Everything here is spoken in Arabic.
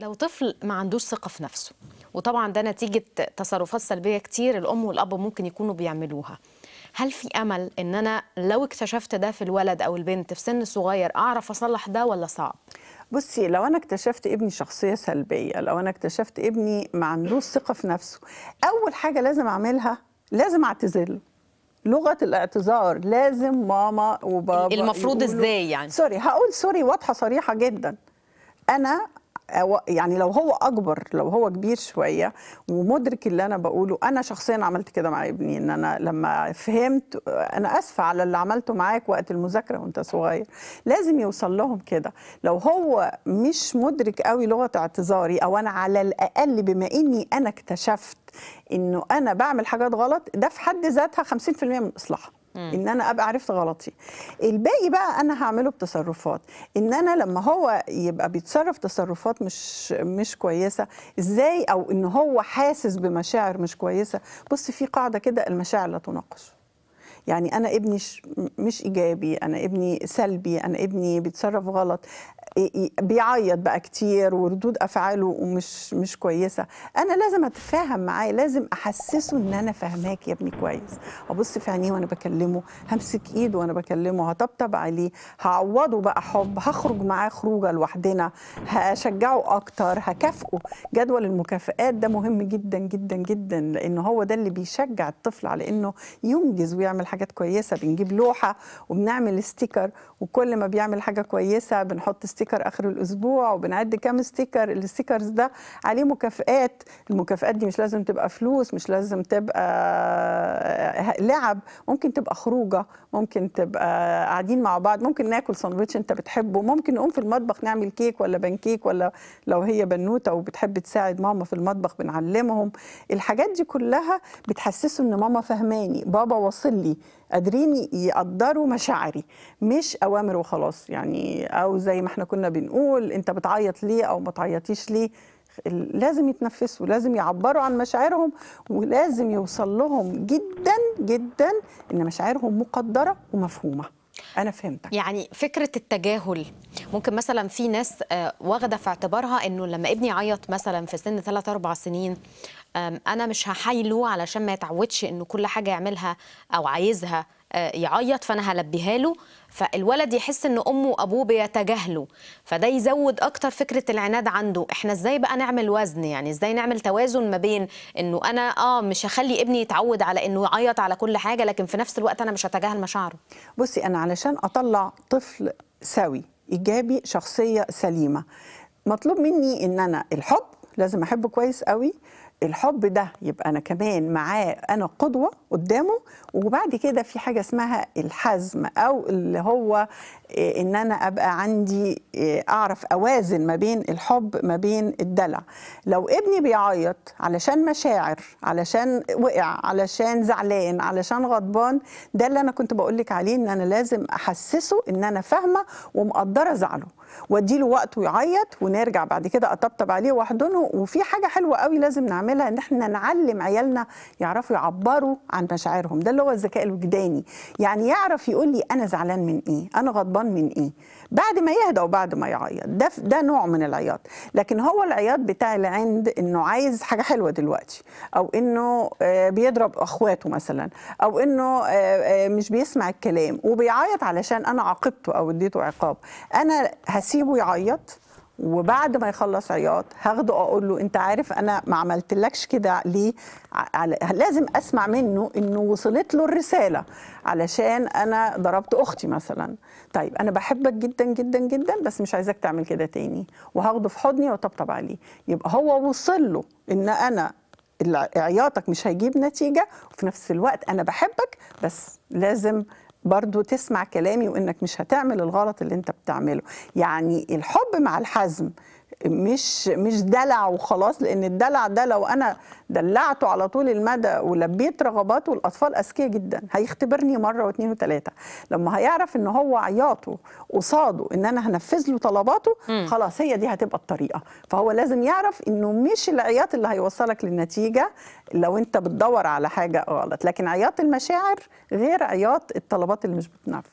لو طفل ما عندوش ثقة في نفسه وطبعا ده نتيجة تصرفات سلبية كتير الأم والأب ممكن يكونوا بيعملوها هل في أمل إن أنا لو اكتشفت ده في الولد أو البنت في سن صغير أعرف أصلح ده ولا صعب؟ بصي لو انا اكتشفت ابني شخصيه سلبيه لو انا اكتشفت ابني ما عندوش ثقه في نفسه اول حاجه لازم اعملها لازم اعتذر له لغه الاعتذار لازم ماما وبابا المفروض ازاي يعني سوري هقول سوري واضحه صريحه جدا انا يعني لو هو اكبر لو هو كبير شويه ومدرك اللي انا بقوله انا شخصيا عملت كده مع ابني ان انا لما فهمت انا اسفه على اللي عملته معاك وقت المذاكره وانت صغير لازم يوصل لهم كده لو هو مش مدرك قوي لغه اعتذاري او انا على الاقل بما اني انا اكتشفت انه انا بعمل حاجات غلط ده في حد ذاتها 50% من اصلاحها ان انا ابقى عرفت غلطي الباقي بقى انا هعمله بتصرفات ان انا لما هو يبقى بيتصرف تصرفات مش مش كويسه ازاي او ان هو حاسس بمشاعر مش كويسه بص في قاعده كده المشاعر لا تناقش يعني انا ابني مش ايجابي انا ابني سلبي انا ابني بيتصرف غلط بيعيط بقى كتير وردود افعاله مش مش كويسه انا لازم اتفاهم معاه لازم احسسه ان انا فاهماك يا ابني كويس ابص في عينيه وانا بكلمه همسك ايده وانا بكلمه هطبطب عليه هعوضه بقى حب هخرج معاه خروجه لوحدنا هشجعه اكتر هكافئه جدول المكافئات ده مهم جدا جدا جدا لانه هو ده اللي بيشجع الطفل على انه ينجز ويعمل حاجات كويسه بنجيب لوحه وبنعمل ستيكر وكل ما بيعمل حاجه كويسه بنحط ستيكر اخر الاسبوع وبنعد كام ستيكر الستيكرز ده عليه مكافئات المكافئات دي مش لازم تبقى فلوس مش لازم تبقى لعب ممكن تبقى خروجه ممكن تبقى قاعدين مع بعض ممكن ناكل ساندوتش انت بتحبه ممكن نقوم في المطبخ نعمل كيك ولا بنكيك ولا لو هي بنوته وبتحب تساعد ماما في المطبخ بنعلمهم الحاجات دي كلها بتحسسه ان ماما فهماني بابا واصل لي قادرين يقدروا مشاعري مش اوامر وخلاص يعني او زي ما احنا كنا بنقول انت بتعيط ليه او ما تعيطيش ليه لازم يتنفسوا لازم يعبروا عن مشاعرهم ولازم يوصل لهم جدا جدا ان مشاعرهم مقدره ومفهومه انا فهمتك يعني فكره التجاهل ممكن مثلا في ناس آه، واخده في اعتبارها انه لما ابني يعيط مثلا في سن 3 4 سنين انا مش هحايله علشان ما يتعودش انه كل حاجه يعملها او عايزها آه، يعيط فانا هلبيها له فالولد يحس ان امه وابوه بيتجاهله فده يزود اكتر فكره العناد عنده احنا ازاي بقى نعمل وزن يعني ازاي نعمل توازن ما بين انه انا اه مش هخلي ابني يتعود على انه يعيط على كل حاجه لكن في نفس الوقت انا مش هتجاهل مشاعره بصي انا علشان اطلع طفل سوي ايجابي شخصيه سليمه مطلوب مني ان انا الحب لازم احبه كويس قوي الحب ده يبقى انا كمان معاه انا قدوه قدامه وبعد كده في حاجه اسمها الحزم او اللي هو آه، ان انا ابقى عندي آه، اعرف اوازن ما بين الحب ما بين الدلع لو ابني بيعيط علشان مشاعر علشان وقع علشان زعلان علشان غضبان ده اللي انا كنت بقول لك عليه ان انا لازم احسسه ان انا فاهمه ومقدره زعله واديله وقت ويعيط ونرجع بعد كده اطبطب عليه واحضنه وفي حاجه حلوه قوي لازم نعملها نعملها ان احنا نعلم عيالنا يعرفوا يعبروا عن مشاعرهم ده اللي هو الذكاء الوجداني يعني يعرف يقول لي انا زعلان من ايه انا غضبان من ايه بعد ما يهدى وبعد ما يعيط ده ده نوع من العياط لكن هو العياط بتاع اللي عند انه عايز حاجه حلوه دلوقتي او انه آه، بيضرب اخواته مثلا او انه آه، آه، مش بيسمع الكلام وبيعيط علشان انا عاقبته او اديته عقاب انا هسيبه يعيط وبعد ما يخلص عياط هاخده اقول له انت عارف انا ما عملتلكش كده ليه لازم اسمع منه انه وصلت له الرساله علشان انا ضربت اختي مثلا طيب انا بحبك جدا جدا جدا بس مش عايزاك تعمل كده تاني وهاخده في حضني واطبطب عليه يبقى هو وصل له ان انا عياطك مش هيجيب نتيجه وفي نفس الوقت انا بحبك بس لازم برضو تسمع كلامي وانك مش هتعمل الغلط اللي انت بتعمله يعني الحب مع الحزم مش مش دلع وخلاص لان الدلع ده لو انا دلعته على طول المدى ولبيت رغباته الاطفال اذكياء جدا هيختبرني مره واثنين وثلاثه لما هيعرف ان هو عياطه قصاده ان انا هنفذ له طلباته خلاص هي دي هتبقى الطريقه فهو لازم يعرف انه مش العياط اللي هيوصلك للنتيجه لو انت بتدور على حاجه غلط لكن عياط المشاعر غير عياط الطلبات اللي مش بتنفذ